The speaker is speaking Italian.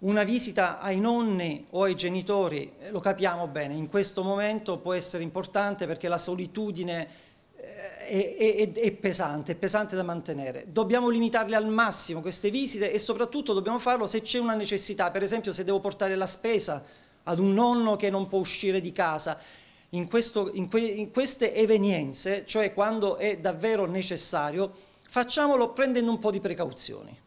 Una visita ai nonni o ai genitori, eh, lo capiamo bene, in questo momento può essere importante perché la solitudine eh, è, è, è, pesante, è pesante da mantenere. Dobbiamo limitarle al massimo queste visite e soprattutto dobbiamo farlo se c'è una necessità, per esempio se devo portare la spesa ad un nonno che non può uscire di casa. In, questo, in, que, in queste evenienze, cioè quando è davvero necessario, facciamolo prendendo un po' di precauzioni.